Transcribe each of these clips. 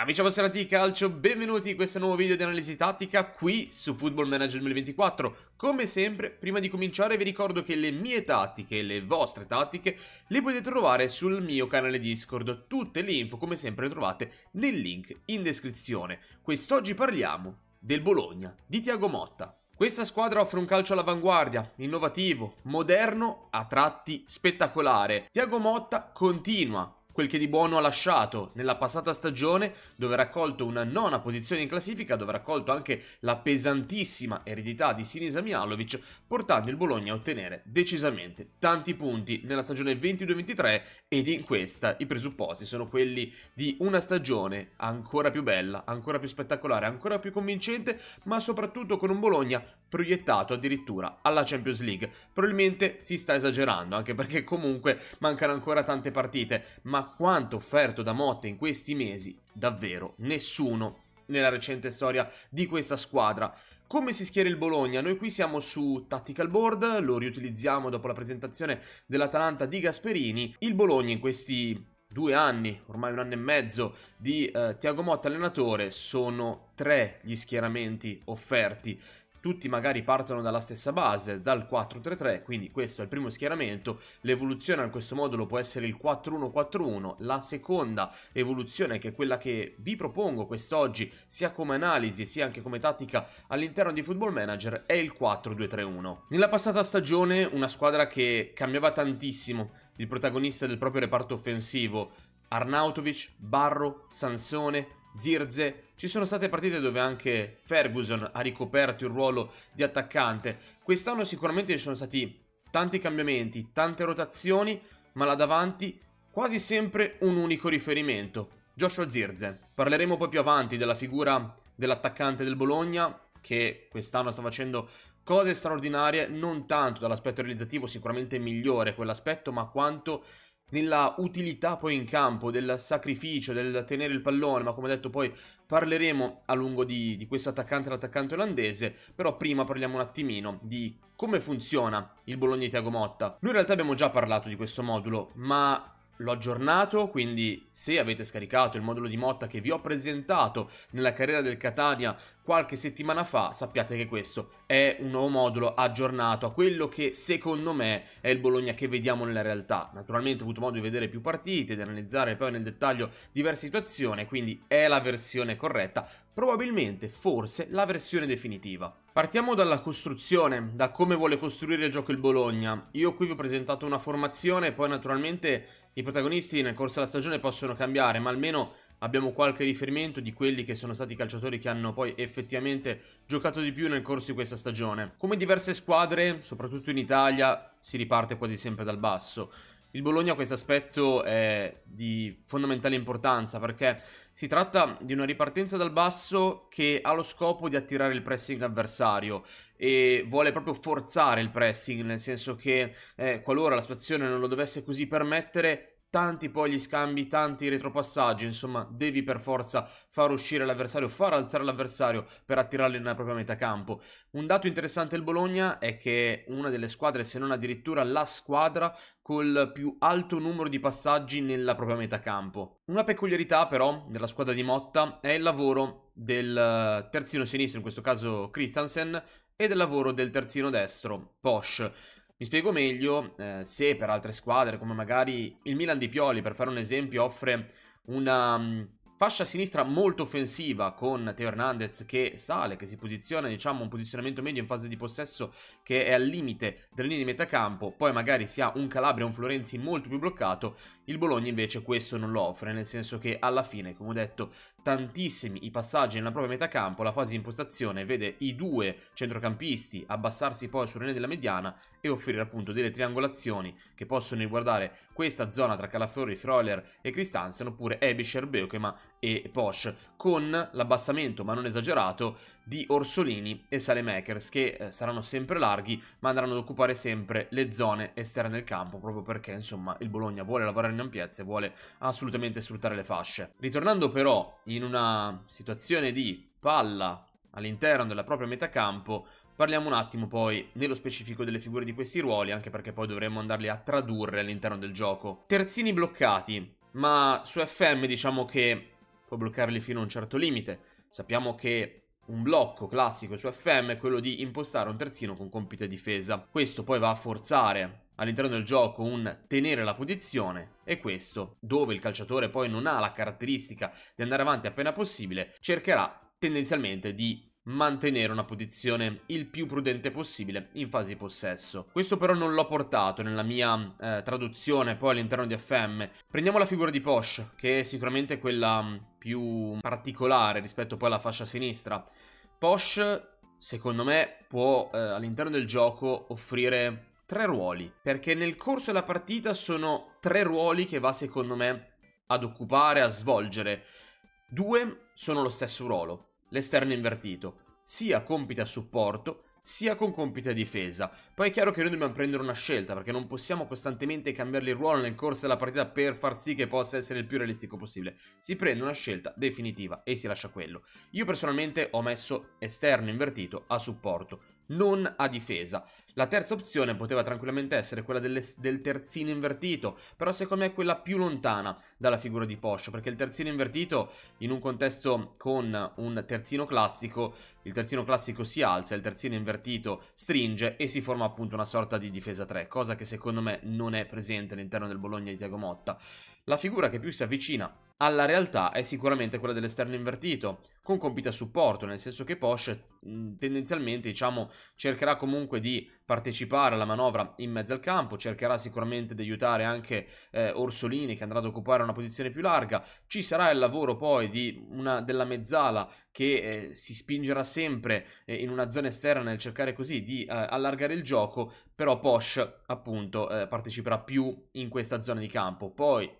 Amici appassionati di calcio, benvenuti in questo nuovo video di analisi tattica qui su Football Manager 2024. Come sempre, prima di cominciare vi ricordo che le mie tattiche, e le vostre tattiche, le potete trovare sul mio canale Discord. Tutte le info, come sempre, le trovate nel link in descrizione. Quest'oggi parliamo del Bologna, di Tiago Motta. Questa squadra offre un calcio all'avanguardia, innovativo, moderno, a tratti spettacolare. Tiago Motta continua quel che di buono ha lasciato nella passata stagione dove ha raccolto una nona posizione in classifica, dove ha raccolto anche la pesantissima eredità di Sinisa Mialovic, portando il Bologna a ottenere decisamente tanti punti nella stagione 22-23 ed in questa i presupposti sono quelli di una stagione ancora più bella, ancora più spettacolare, ancora più convincente, ma soprattutto con un Bologna proiettato addirittura alla Champions League. Probabilmente si sta esagerando, anche perché comunque mancano ancora tante partite, ma quanto offerto da Motta in questi mesi, davvero nessuno nella recente storia di questa squadra. Come si schiera il Bologna? Noi qui siamo su Tactical Board, lo riutilizziamo dopo la presentazione dell'Atalanta di Gasperini. Il Bologna in questi due anni, ormai un anno e mezzo, di eh, Tiago Motta allenatore sono tre gli schieramenti offerti tutti magari partono dalla stessa base, dal 4-3-3, quindi questo è il primo schieramento, l'evoluzione in questo modulo può essere il 4-1-4-1, la seconda evoluzione che è quella che vi propongo quest'oggi sia come analisi sia anche come tattica all'interno di Football Manager è il 4-2-3-1. Nella passata stagione una squadra che cambiava tantissimo il protagonista del proprio reparto offensivo, Arnautovic, Barro, Sansone, Zirze, ci sono state partite dove anche Ferguson ha ricoperto il ruolo di attaccante. Quest'anno sicuramente ci sono stati tanti cambiamenti, tante rotazioni, ma là davanti quasi sempre un unico riferimento, Joshua Zirze. Parleremo poi più avanti della figura dell'attaccante del Bologna che quest'anno sta facendo cose straordinarie, non tanto dall'aspetto realizzativo sicuramente migliore quell'aspetto, ma quanto nella utilità poi in campo del sacrificio, del tenere il pallone, ma come detto poi parleremo a lungo di, di questo attaccante e l'attaccante olandese, però prima parliamo un attimino di come funziona il Bologna di Tiago Motta. Noi in realtà abbiamo già parlato di questo modulo, ma l'ho aggiornato, quindi se avete scaricato il modulo di Motta che vi ho presentato nella carriera del Catania qualche settimana fa, sappiate che questo è un nuovo modulo aggiornato a quello che secondo me è il Bologna che vediamo nella realtà. Naturalmente ho avuto modo di vedere più partite, di analizzare poi nel dettaglio diverse situazioni, quindi è la versione corretta, probabilmente forse la versione definitiva. Partiamo dalla costruzione, da come vuole costruire il gioco il Bologna. Io qui vi ho presentato una formazione, poi naturalmente i protagonisti nel corso della stagione possono cambiare, ma almeno abbiamo qualche riferimento di quelli che sono stati i calciatori che hanno poi effettivamente giocato di più nel corso di questa stagione. Come diverse squadre, soprattutto in Italia, si riparte quasi sempre dal basso. Il Bologna questo aspetto è eh, di fondamentale importanza perché si tratta di una ripartenza dal basso che ha lo scopo di attirare il pressing avversario e vuole proprio forzare il pressing, nel senso che eh, qualora la situazione non lo dovesse così permettere, tanti poi gli scambi, tanti retropassaggi, insomma devi per forza far uscire l'avversario, far alzare l'avversario per attirarlo nella propria metà campo. Un dato interessante del Bologna è che è una delle squadre, se non addirittura la squadra, col più alto numero di passaggi nella propria metà campo. Una peculiarità però della squadra di Motta è il lavoro del eh, terzino sinistro, in questo caso Christensen, e del lavoro del terzino destro, Posch. Mi spiego meglio, eh, se per altre squadre come magari il Milan di Pioli, per fare un esempio, offre una mm, fascia sinistra molto offensiva con Teo Hernandez che sale, che si posiziona, diciamo, un posizionamento medio in fase di possesso che è al limite della linea di metà campo, poi magari si ha un Calabria e un Florenzi molto più bloccato, il Bologna invece questo non lo offre, nel senso che alla fine, come ho detto, tantissimi i passaggi nella propria metà campo, la fase di impostazione vede i due centrocampisti abbassarsi poi sul rene della mediana e offrire appunto delle triangolazioni che possono riguardare questa zona tra Calafiori, Froiler e Cristanzen oppure Ebischer, ma e Posh, con l'abbassamento, ma non esagerato, di Orsolini e Salemakers, che eh, saranno sempre larghi, ma andranno ad occupare sempre le zone esterne del campo, proprio perché, insomma, il Bologna vuole lavorare in ampiezza e vuole assolutamente sfruttare le fasce. Ritornando però in una situazione di palla all'interno della propria metà campo, Parliamo un attimo poi nello specifico delle figure di questi ruoli, anche perché poi dovremmo andarli a tradurre all'interno del gioco. Terzini bloccati, ma su FM diciamo che puoi bloccarli fino a un certo limite. Sappiamo che un blocco classico su FM è quello di impostare un terzino con compito e difesa. Questo poi va a forzare all'interno del gioco un tenere la posizione e questo, dove il calciatore poi non ha la caratteristica di andare avanti appena possibile, cercherà tendenzialmente di mantenere una posizione il più prudente possibile in fase di possesso. Questo però non l'ho portato nella mia eh, traduzione poi all'interno di FM. Prendiamo la figura di Posh, che è sicuramente quella mm, più particolare rispetto poi alla fascia sinistra. Posh, secondo me, può eh, all'interno del gioco offrire tre ruoli, perché nel corso della partita sono tre ruoli che va secondo me ad occupare, a svolgere. Due sono lo stesso ruolo, l'esterno invertito, sia compiti a supporto, sia con compiti a difesa. Poi è chiaro che noi dobbiamo prendere una scelta, perché non possiamo costantemente cambiargli il ruolo nel corso della partita per far sì che possa essere il più realistico possibile. Si prende una scelta definitiva e si lascia quello. Io personalmente ho messo esterno invertito a supporto, non a difesa. La terza opzione poteva tranquillamente essere quella del terzino invertito, però secondo me è quella più lontana, dalla figura di Poscio, perché il terzino invertito in un contesto con un terzino classico, il terzino classico si alza, il terzino invertito stringe e si forma appunto una sorta di difesa 3, cosa che secondo me non è presente all'interno del Bologna di Tiago Motta. La figura che più si avvicina alla realtà è sicuramente quella dell'esterno invertito, con compiti a supporto, nel senso che Porsche tendenzialmente diciamo, cercherà comunque di partecipare alla manovra in mezzo al campo, cercherà sicuramente di aiutare anche eh, Orsolini che andrà ad occupare una una posizione più larga, ci sarà il lavoro poi di una, della mezzala che eh, si spingerà sempre eh, in una zona esterna nel cercare così di eh, allargare il gioco, però Posh appunto eh, parteciperà più in questa zona di campo. Poi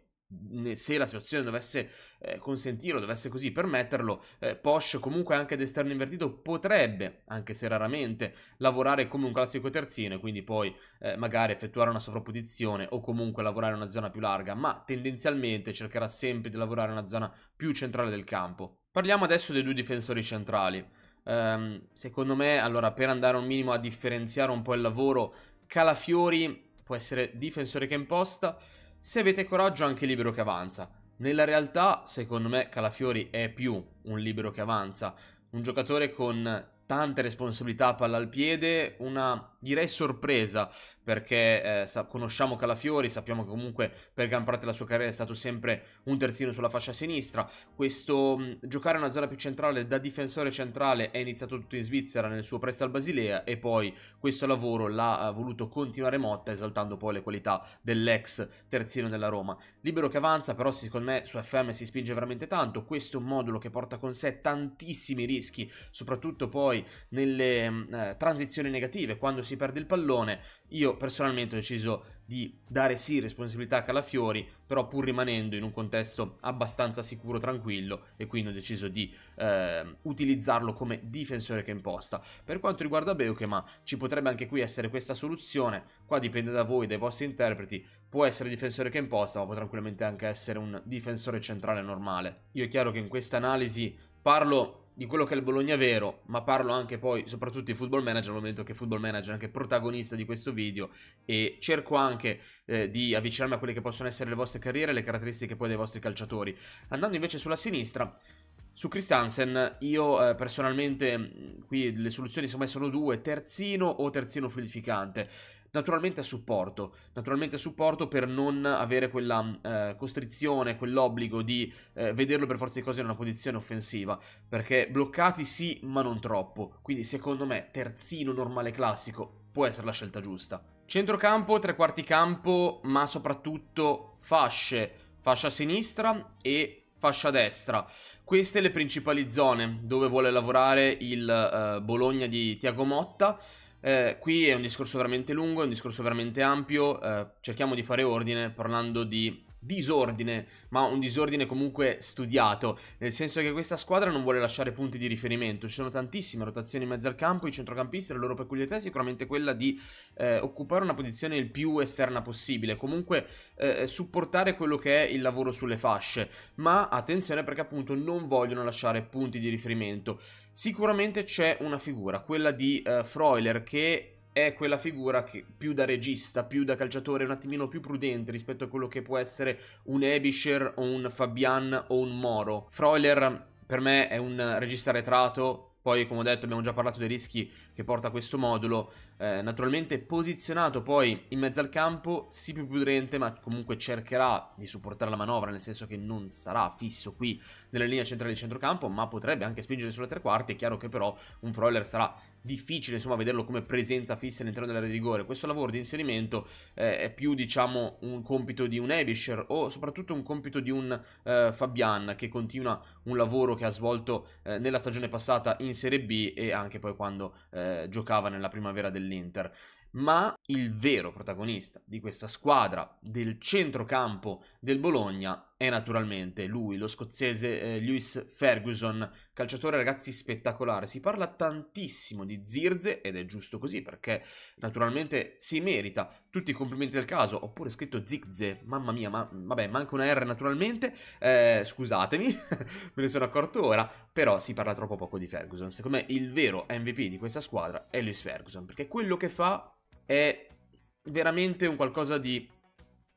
se la situazione dovesse eh, consentirlo, dovesse così permetterlo, eh, Posh comunque anche ad esterno invertito potrebbe, anche se raramente, lavorare come un classico terzino e quindi poi eh, magari effettuare una sovrapposizione o comunque lavorare in una zona più larga, ma tendenzialmente cercherà sempre di lavorare in una zona più centrale del campo. Parliamo adesso dei due difensori centrali. Ehm, secondo me, allora, per andare un minimo a differenziare un po' il lavoro, Calafiori può essere difensore che imposta, se avete coraggio anche libero che avanza. Nella realtà, secondo me, Calafiori è più un libero che avanza, un giocatore con tante responsabilità a palla al piede, una direi sorpresa perché eh, sa- conosciamo Calafiori, sappiamo che comunque per gran parte della sua carriera è stato sempre un terzino sulla fascia sinistra, questo mh, giocare in una zona più centrale da difensore centrale è iniziato tutto in Svizzera nel suo presto al Basilea e poi questo lavoro l'ha eh, voluto continuare Motta esaltando poi le qualità dell'ex terzino della Roma. Libero che avanza però secondo me su FM si spinge veramente tanto, questo è un modulo che porta con sé tantissimi rischi, soprattutto poi nelle mm, eh, transizioni negative, quando si perde il pallone, io personalmente ho deciso di dare sì responsabilità a Calafiori, però pur rimanendo in un contesto abbastanza sicuro, tranquillo, e quindi ho deciso di eh, utilizzarlo come difensore che imposta. Per quanto riguarda Beukema, ci potrebbe anche qui essere questa soluzione, qua dipende da voi, dai vostri interpreti, può essere difensore che imposta, ma può tranquillamente anche essere un difensore centrale normale. Io è chiaro che in questa analisi parlo di quello che è il Bologna vero, ma parlo anche poi soprattutto di Football Manager, al momento che Football Manager è anche protagonista di questo video e cerco anche eh, di avvicinarmi a quelle che possono essere le vostre carriere e le caratteristiche poi dei vostri calciatori. Andando invece sulla sinistra, su Christiansen, io eh, personalmente qui le soluzioni secondo me sono due, terzino o terzino fluidificante naturalmente a supporto, naturalmente a supporto per non avere quella eh, costrizione, quell'obbligo di eh, vederlo per forza di cose in una posizione offensiva, perché bloccati sì, ma non troppo, quindi secondo me terzino normale classico può essere la scelta giusta. Centrocampo, tre quarti campo, ma soprattutto fasce, fascia sinistra e fascia destra. Queste le principali zone dove vuole lavorare il eh, Bologna di Tiago Motta, eh, qui è un discorso veramente lungo, è un discorso veramente ampio, eh, cerchiamo di fare ordine parlando di disordine, ma un disordine comunque studiato, nel senso che questa squadra non vuole lasciare punti di riferimento, ci sono tantissime rotazioni in mezzo al campo, i centrocampisti, la loro peculiarità è sicuramente quella di eh, occupare una posizione il più esterna possibile, comunque eh, eh supportare quello che è il lavoro sulle fasce, ma attenzione perché appunto non vogliono lasciare punti di riferimento. Sicuramente c'è una figura, quella di eh, Freuler, che è quella figura che più da regista, più da calciatore, un attimino più prudente rispetto a quello che può essere un Ebischer o un Fabian o un Moro. Freuler per me è un regista retrato, poi come ho detto abbiamo già parlato dei rischi che porta questo modulo, eh, naturalmente posizionato poi in mezzo al campo, sì più prudente ma comunque cercherà di supportare la manovra, nel senso che non sarà fisso qui nella linea centrale di centrocampo, ma potrebbe anche spingere sulle tre quarti, è chiaro che però un Freuler sarà difficile insomma vederlo come presenza fissa all'interno dell'area di rigore. Questo lavoro di inserimento eh, è più diciamo un compito di un Ebischer o soprattutto un compito di un eh, Fabian che continua un lavoro che ha svolto eh, nella stagione passata in Serie B e anche poi quando eh, giocava nella primavera dell'Inter. Ma il vero protagonista di questa squadra del centrocampo del Bologna è naturalmente lui, lo scozzese eh, Lewis Ferguson, calciatore ragazzi spettacolare. Si parla tantissimo di Zirze ed è giusto così perché naturalmente si merita tutti i complimenti del caso. Ho pure scritto Zigze, mamma mia, ma vabbè, manca una R naturalmente, eh, scusatemi. me ne sono accorto ora, però si parla troppo poco di Ferguson. Secondo me il vero MVP di questa squadra è Luis Ferguson, perché quello che fa è veramente un qualcosa di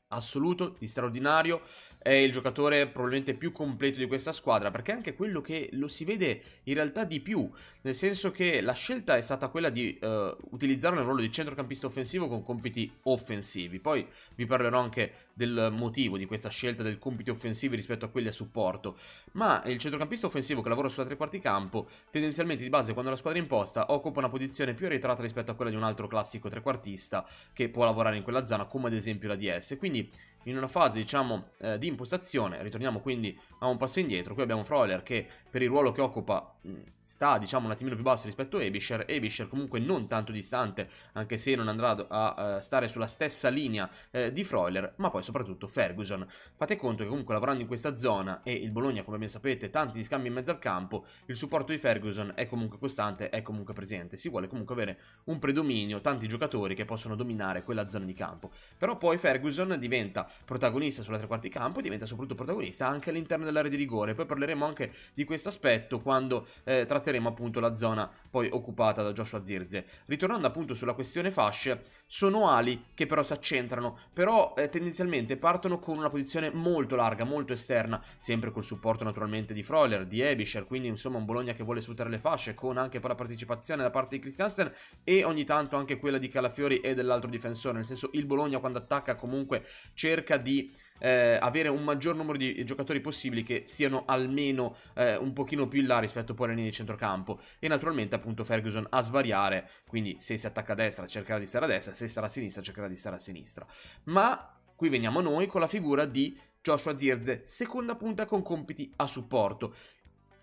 assoluto, di straordinario, è il giocatore probabilmente più completo di questa squadra, perché è anche quello che lo si vede in realtà di più, nel senso che la scelta è stata quella di eh, utilizzarlo nel ruolo di centrocampista offensivo con compiti offensivi. Poi vi parlerò anche del motivo di questa scelta del compiti offensivi rispetto a quelli a supporto, ma il centrocampista offensivo che lavora sulla tre quarti campo, tendenzialmente di base quando la squadra è in posta occupa una posizione più arretrata rispetto a quella di un altro classico trequartista che può lavorare in quella zona, come ad esempio la DS. Quindi in una fase diciamo eh, di impostazione ritorniamo quindi a un passo indietro qui abbiamo Froiler che per il ruolo che occupa mm, sta diciamo un attimino più basso rispetto a Abisher, Abisher comunque non tanto distante anche se non andrà a eh, stare sulla stessa linea eh, di Freuler, ma poi soprattutto Ferguson. Fate conto che comunque lavorando in questa zona e il Bologna come ben sapete tanti scambi in mezzo al campo, il supporto di Ferguson è comunque costante, è comunque presente, si vuole comunque avere un predominio, tanti giocatori che possono dominare quella zona di campo. Però poi Ferguson diventa protagonista sulla tre quarti campo e diventa soprattutto protagonista anche all'interno dell'area di rigore, poi parleremo anche di questo questo aspetto quando eh, tratteremo appunto la zona poi occupata da Joshua Zirze. Ritornando appunto sulla questione fasce, sono ali che però si accentrano, però eh, tendenzialmente partono con una posizione molto larga, molto esterna, sempre col supporto naturalmente di Freuler, di Ebischer, quindi insomma un Bologna che vuole sfruttare le fasce, con anche poi la partecipazione da parte di Christiansen e ogni tanto anche quella di Calafiori e dell'altro difensore, nel senso il Bologna quando attacca comunque cerca di eh, avere un maggior numero di giocatori possibili che siano almeno eh, un pochino più in là rispetto poi alle linee di centrocampo e naturalmente appunto Ferguson a svariare, quindi se si attacca a destra cercherà di stare a destra, se sarà a sinistra cercherà di stare a sinistra. Ma qui veniamo noi con la figura di Joshua Zirze, seconda punta con compiti a supporto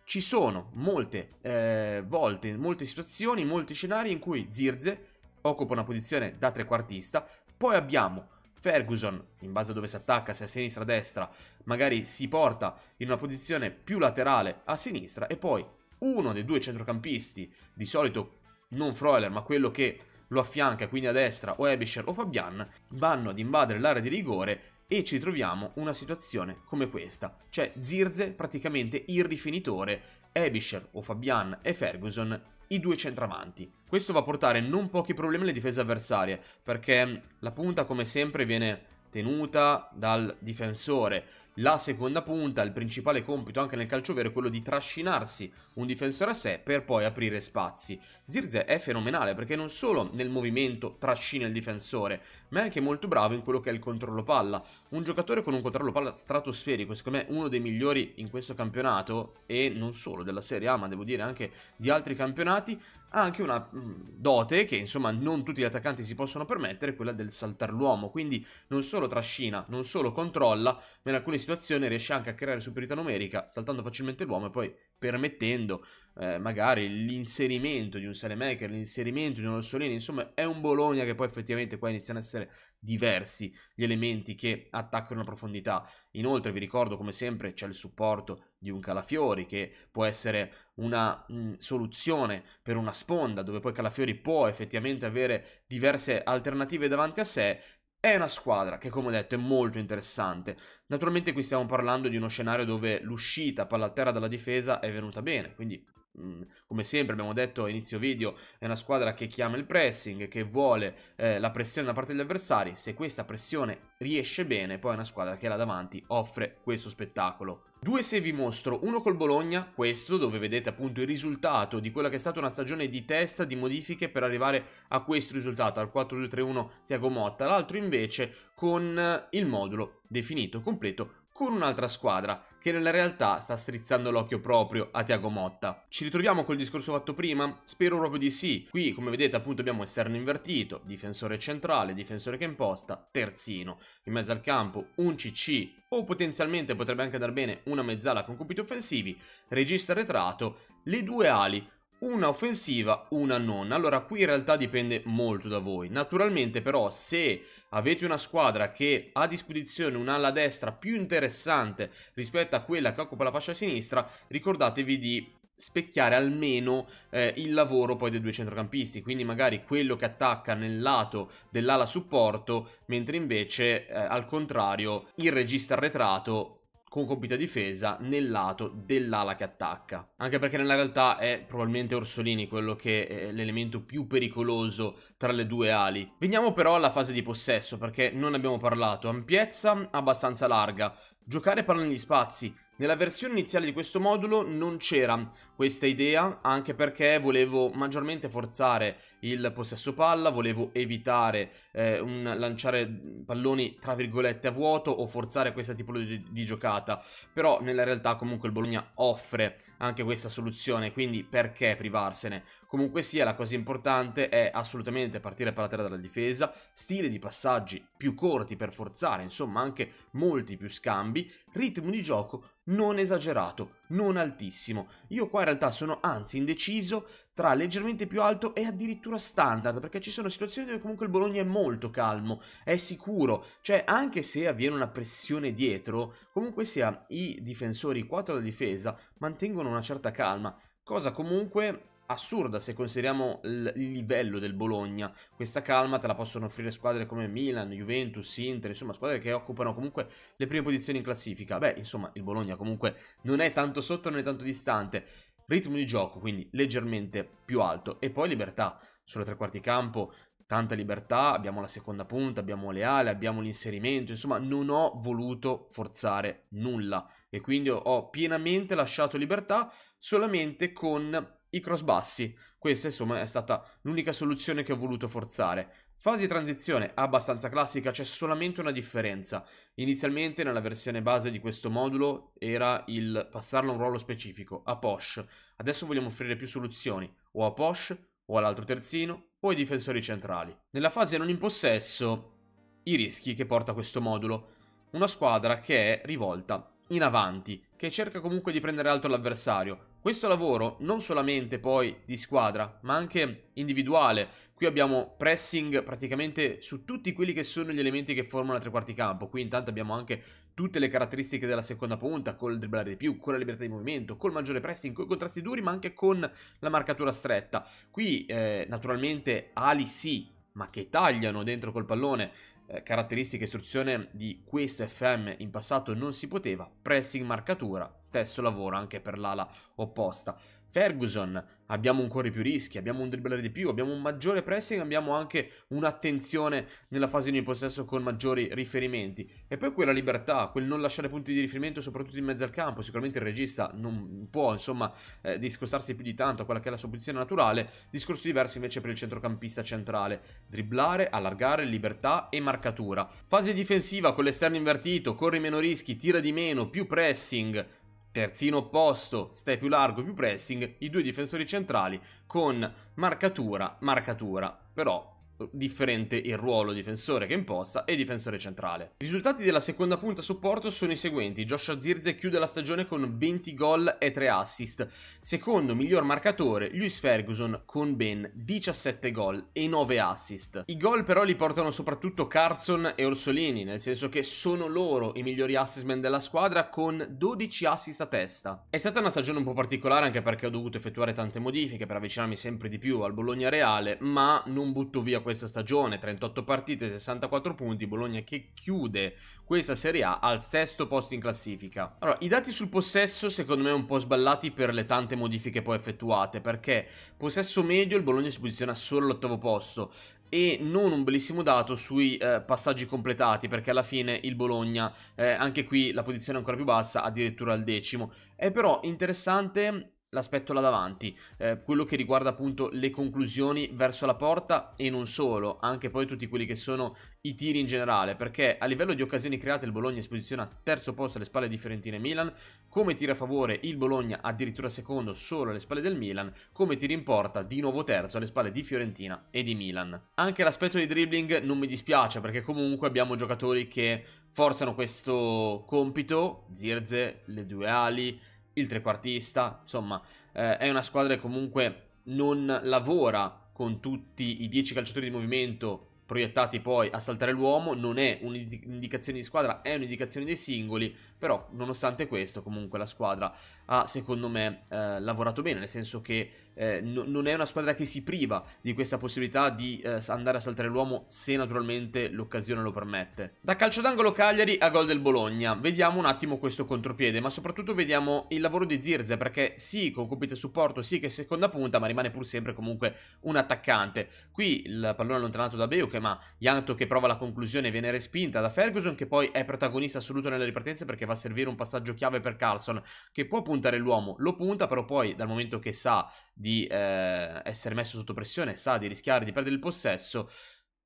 ci sono molte eh, volte, molte situazioni, molti scenari in cui Zirze occupa una posizione da trequartista, poi abbiamo Ferguson, in base a dove si attacca, se a sinistra o a destra, magari si porta in una posizione più laterale a sinistra e poi uno dei due centrocampisti, di solito non Freuler ma quello che lo affianca, quindi a destra o Ebischer o Fabian, vanno ad invadere l'area di rigore e ci troviamo una situazione come questa, cioè Zirze praticamente il rifinitore, Ebischer o Fabian e Ferguson i due centravanti. Questo va a portare non pochi problemi alle difese avversarie, perché la punta come sempre viene tenuta dal difensore, la seconda punta, il principale compito anche nel calcio vero è quello di trascinarsi un difensore a sé per poi aprire spazi. Zirze è fenomenale perché non solo nel movimento trascina il difensore, ma è anche molto bravo in quello che è il controllo palla. Un giocatore con un controllo palla stratosferico, secondo me uno dei migliori in questo campionato e non solo della Serie A, ma devo dire anche di altri campionati, ha anche una mm, dote che insomma non tutti gli attaccanti si possono permettere, quella del saltare l'uomo, quindi non solo trascina, non solo controlla, ma in alcune situazioni riesce anche a creare superiorità numerica, saltando facilmente l'uomo e poi permettendo eh, magari l'inserimento di un Salemaker, l'inserimento di un Orsolini, insomma è un Bologna che poi effettivamente qua iniziano ad essere diversi gli elementi che attaccano la profondità. Inoltre vi ricordo come sempre c'è il supporto di un Calafiori che può essere una mh, mm, soluzione per una sponda dove poi Calafiori può effettivamente avere diverse alternative davanti a sé è una squadra che, come ho detto, è molto interessante. Naturalmente qui stiamo parlando di uno scenario dove l'uscita palla a terra dalla difesa è venuta bene, quindi Mhmm, come sempre abbiamo detto a inizio video, è una squadra che chiama il pressing, che vuole eh, la pressione da parte degli avversari, se questa pressione riesce bene, poi è una squadra che là davanti offre questo spettacolo. Due se vi mostro, uno col Bologna, questo dove vedete appunto il risultato di quella che è stata una stagione di testa, di modifiche per arrivare a questo risultato, al 4-2-3-1 Tiago Motta, l'altro invece con il modulo definito, completo, con un'altra squadra che nella realtà sta strizzando l'occhio proprio a Tiago Motta. Ci ritroviamo col discorso fatto prima? Spero proprio di sì. Qui, come vedete, appunto abbiamo esterno invertito, difensore centrale, difensore che imposta, terzino. In mezzo al campo un CC o potenzialmente potrebbe anche andare bene una mezzala con compiti offensivi, regista arretrato, le due ali una offensiva, una non. Allora qui in realtà dipende molto da voi. Naturalmente però se avete una squadra che ha a disposizione un'ala destra più interessante rispetto a quella che occupa la fascia sinistra, ricordatevi di specchiare almeno eh, il lavoro poi dei due centrocampisti, quindi magari quello che attacca nel lato dell'ala supporto, mentre invece eh, al contrario il regista arretrato con compito a difesa nel lato dell'ala che attacca. Anche perché nella realtà è probabilmente Orsolini quello che è l'elemento più pericoloso tra le due ali. Veniamo però alla fase di possesso perché non abbiamo parlato. Ampiezza abbastanza larga, giocare per negli spazi, nella versione iniziale di questo modulo non c'era questa idea, anche perché volevo maggiormente forzare il possesso palla, volevo evitare eh, un lanciare palloni tra virgolette a vuoto o forzare questa tipologia di, di giocata, però nella realtà comunque il Bologna offre anche questa soluzione, quindi perché privarsene? Comunque sia, la cosa importante è assolutamente partire per la terra dalla difesa, stile di passaggi più corti per forzare, insomma anche molti più scambi, ritmo di gioco non esagerato, non altissimo. Io qua in realtà sono anzi indeciso tra leggermente più alto e addirittura standard, perché ci sono situazioni dove comunque il Bologna è molto calmo, è sicuro, cioè anche se avviene una pressione dietro, comunque sia i difensori, i quattro della difesa, mantengono una certa calma, cosa comunque assurda se consideriamo il livello del Bologna. Questa calma te la possono offrire squadre come Milan, Juventus, Inter, insomma squadre che occupano comunque le prime posizioni in classifica. Beh, insomma, il Bologna comunque non è tanto sotto, non è tanto distante ritmo di gioco, quindi leggermente più alto, e poi libertà. Sulle tre quarti campo tanta libertà, abbiamo la seconda punta, abbiamo le ali, abbiamo l'inserimento, insomma non ho voluto forzare nulla e quindi ho pienamente lasciato libertà solamente con i cross bassi. Questa insomma è stata l'unica soluzione che ho voluto forzare. Fase di transizione abbastanza classica, c'è solamente una differenza. Inizialmente nella versione base di questo modulo era il passarlo a un ruolo specifico, a Posh. Adesso vogliamo offrire più soluzioni, o a Posh, o all'altro terzino, o ai difensori centrali. Nella fase non in possesso, i rischi che porta questo modulo. Una squadra che è rivolta in avanti, che cerca comunque di prendere alto l'avversario. Questo lavoro non solamente poi di squadra, ma anche individuale. Qui abbiamo pressing praticamente su tutti quelli che sono gli elementi che formano la tre quarti campo. Qui intanto abbiamo anche tutte le caratteristiche della seconda punta, col dribblare di più, con la libertà di movimento, col maggiore pressing, con i contrasti duri, ma anche con la marcatura stretta. Qui eh, naturalmente ali sì, ma che tagliano dentro col pallone. Eh, caratteristiche istruzione di questo FM in passato non si poteva, pressing marcatura, stesso lavoro anche per l'ala opposta. Ferguson abbiamo un corri più rischi, abbiamo un dribblare di più, abbiamo un maggiore pressing, abbiamo anche un'attenzione nella fase di possesso con maggiori riferimenti. E poi quella libertà, quel non lasciare punti di riferimento soprattutto in mezzo al campo, sicuramente il regista non può insomma eh, discostarsi più di tanto a quella che è la sua posizione naturale, discorso diverso invece per il centrocampista centrale, dribblare, allargare, libertà e marcatura. Fase difensiva con l'esterno invertito, corri meno rischi, tira di meno, più pressing, Terzino opposto, stai più largo, più pressing, i due difensori centrali con marcatura, marcatura, però differente il ruolo difensore che imposta e difensore centrale. I risultati della seconda punta supporto sono i seguenti. Joshua Zirze chiude la stagione con 20 gol e 3 assist. Secondo miglior marcatore, Luis Ferguson con ben 17 gol e 9 assist. I gol però li portano soprattutto Carson e Orsolini, nel senso che sono loro i migliori assist della squadra con 12 assist a testa. È stata una stagione un po' particolare anche perché ho dovuto effettuare tante modifiche per avvicinarmi sempre di più al Bologna Reale, ma non butto via questo questa stagione, 38 partite, 64 punti, Bologna che chiude questa Serie A al sesto posto in classifica. Allora, i dati sul possesso secondo me un po' sballati per le tante modifiche poi effettuate, perché possesso medio il Bologna si posiziona solo all'ottavo posto, e non un bellissimo dato sui eh, passaggi completati perché alla fine il Bologna eh, anche qui la posizione è ancora più bassa addirittura al decimo è però interessante l'aspetto là davanti, eh, quello che riguarda appunto le conclusioni verso la porta e non solo, anche poi tutti quelli che sono i tiri in generale, perché a livello di occasioni create il Bologna si posiziona a terzo posto alle spalle di Fiorentina e Milan, come tira a favore il Bologna addirittura secondo solo alle spalle del Milan, come tira in porta di nuovo terzo alle spalle di Fiorentina e di Milan. Anche l'aspetto di dribbling non mi dispiace perché comunque abbiamo giocatori che forzano questo compito, Zirze, le due ali, il trequartista, insomma, eh, è una squadra che comunque non lavora con tutti i 10 calciatori di movimento proiettati poi a saltare l'uomo, non è un'indicazione di squadra, è un'indicazione dei singoli, però nonostante questo comunque la squadra ha secondo me eh, lavorato bene, nel senso che eh, no, non è una squadra che si priva di questa possibilità di eh, andare a saltare l'uomo se naturalmente l'occasione lo permette. Da calcio d'angolo Cagliari a gol del Bologna, vediamo un attimo questo contropiede, ma soprattutto vediamo il lavoro di Zirze perché sì, con compito supporto, sì che è seconda punta, ma rimane pur sempre comunque un attaccante. Qui il pallone allontanato da Beuke, ma Janto che prova la conclusione viene respinta da Ferguson che poi è protagonista assoluto nelle ripartenze perché va a servire un passaggio chiave per Carlson che può puntare l'uomo, lo punta però poi dal momento che sa di eh, essere messo sotto pressione, sa di rischiare di perdere il possesso,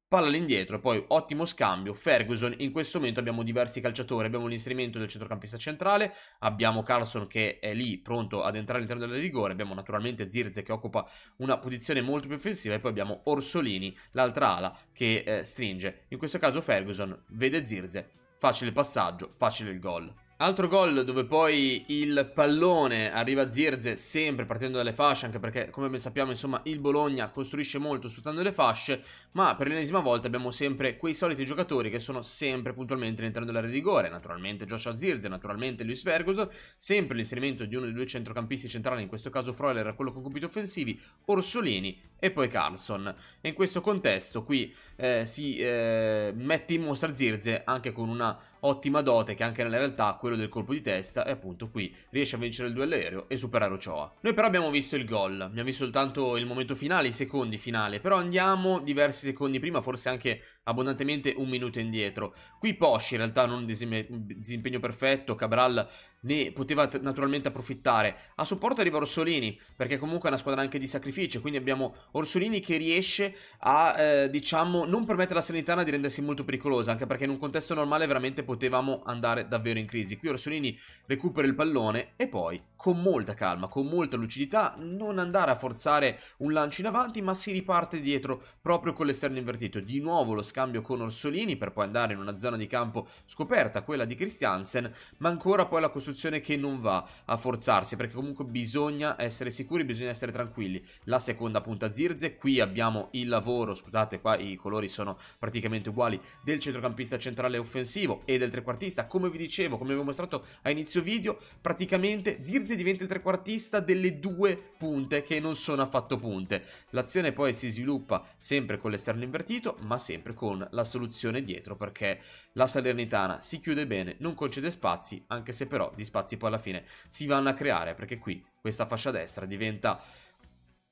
palla all'indietro, poi ottimo scambio, Ferguson, in questo momento abbiamo diversi calciatori, abbiamo l'inserimento del centrocampista centrale, abbiamo Carlson che è lì pronto ad entrare all'interno della rigore, abbiamo naturalmente Zirze che occupa una posizione molto più offensiva e poi abbiamo Orsolini, l'altra ala che eh, stringe, in questo caso Ferguson vede Zirze, facile passaggio, facile il gol. Altro gol dove poi il pallone arriva a Zirze sempre partendo dalle fasce, anche perché come ben sappiamo insomma il Bologna costruisce molto sfruttando le fasce, ma per l'ennesima volta abbiamo sempre quei soliti giocatori che sono sempre puntualmente all'interno dell'area di rigore, naturalmente Joshua Zirze, naturalmente Luis Ferguson, sempre l'inserimento di uno dei due centrocampisti centrali, in questo caso Froiler era quello con compiti offensivi, Orsolini e poi Carlson. E in questo contesto qui eh, si eh, mette in mostra Zirze anche con una ottima dote che anche nella realtà quello del colpo di testa e appunto qui riesce a vincere il duello aereo e superare Ochoa. Noi però abbiamo visto il gol, abbiamo visto soltanto il momento finale, i secondi finale, però andiamo diversi secondi prima, forse anche abbondantemente un minuto indietro. Qui Posh in realtà non un disimpegno perfetto, Cabral ne poteva naturalmente approfittare. A supporto arriva Orsolini, perché comunque è una squadra anche di sacrificio, quindi abbiamo Orsolini che riesce a, eh, diciamo, non permettere alla Sanitana di rendersi molto pericolosa, anche perché in un contesto normale veramente potevamo andare davvero in crisi. Qui Orsolini recupera il pallone e poi, con molta calma, con molta lucidità, non andare a forzare un lancio in avanti, ma si riparte dietro proprio con l'esterno invertito. Di nuovo lo scambio con Orsolini per poi andare in una zona di campo scoperta, quella di Christiansen, ma ancora poi la costruzione che non va a forzarsi perché comunque bisogna essere sicuri, bisogna essere tranquilli. La seconda punta Zirze, qui abbiamo il lavoro, scusate qua i colori sono praticamente uguali, del centrocampista centrale offensivo e del trequartista, come vi dicevo, come vi ho mostrato a inizio video, praticamente Zirze diventa il trequartista delle due punte che non sono affatto punte. L'azione poi si sviluppa sempre con l'esterno invertito, ma sempre con con la soluzione dietro perché la Salernitana si chiude bene, non concede spazi, anche se però gli spazi poi alla fine si vanno a creare perché qui questa fascia destra diventa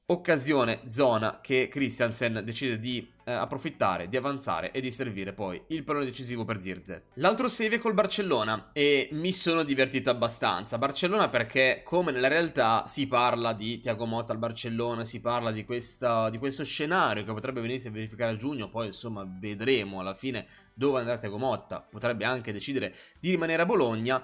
occasione, zona che Christiansen decide di eh, approfittare, di avanzare e di servire poi il pallone decisivo per Zirze. L'altro save è col Barcellona e mi sono divertito abbastanza. Barcellona perché come nella realtà si parla di Tiago Motta al Barcellona, si parla di, questa, di questo scenario che potrebbe venirsi a verificare a giugno, poi insomma vedremo alla fine dove andrà Tiago Motta, potrebbe anche decidere di rimanere a Bologna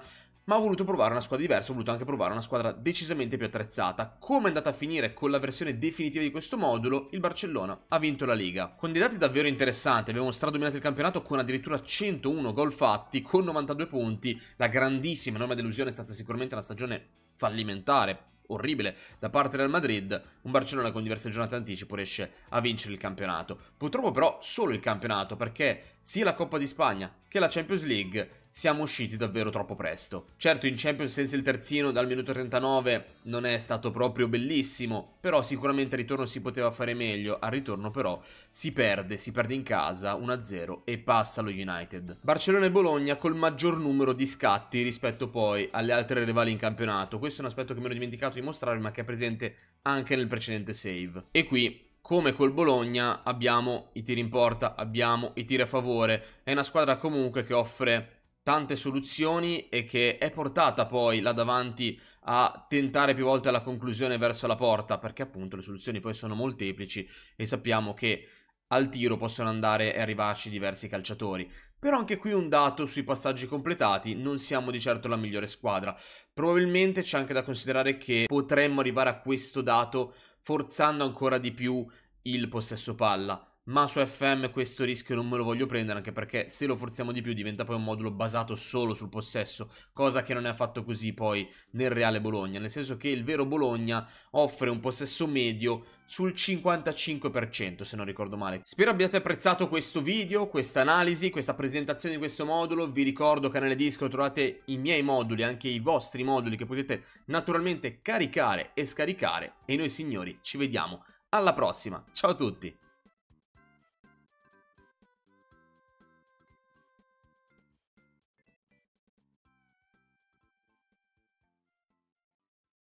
ma ho voluto provare una squadra diversa, ho voluto anche provare una squadra decisamente più attrezzata. Come è andata a finire con la versione definitiva di questo modulo, il Barcellona ha vinto la Liga. Con dei dati davvero interessanti, abbiamo stradominato il campionato con addirittura 101 gol fatti, con 92 punti, la grandissima enorme delusione è stata sicuramente una stagione fallimentare orribile da parte del Madrid, un Barcellona con diverse giornate anticipo riesce a vincere il campionato. Purtroppo però solo il campionato perché sia la Coppa di Spagna che la Champions League siamo usciti davvero troppo presto. Certo in Champions senza il terzino dal minuto 39 non è stato proprio bellissimo, però sicuramente al ritorno si poteva fare meglio, al ritorno però si perde, si perde in casa 1-0 e passa lo United. Barcellona e Bologna col maggior numero di scatti rispetto poi alle altre rivali in campionato, questo è un aspetto che mi ero dimenticato di mostrarvi ma che è presente anche nel precedente save. E qui come col Bologna abbiamo i tiri in porta, abbiamo i tiri a favore, è una squadra comunque che offre tante soluzioni e che è portata poi là davanti a tentare più volte la conclusione verso la porta, perché appunto le soluzioni poi sono molteplici e sappiamo che al tiro possono andare e arrivarci diversi calciatori. Però anche qui un dato sui passaggi completati, non siamo di certo la migliore squadra. Probabilmente c'è anche da considerare che potremmo arrivare a questo dato forzando ancora di più il possesso palla ma su FM questo rischio non me lo voglio prendere, anche perché se lo forziamo di più diventa poi un modulo basato solo sul possesso, cosa che non è affatto così poi nel Reale Bologna, nel senso che il vero Bologna offre un possesso medio sul 55% se non ricordo male. Spero abbiate apprezzato questo video, questa analisi, questa presentazione di questo modulo. Vi ricordo canale disco trovate i miei moduli, anche i vostri moduli che potete naturalmente caricare e scaricare e noi signori ci vediamo alla prossima. Ciao a tutti.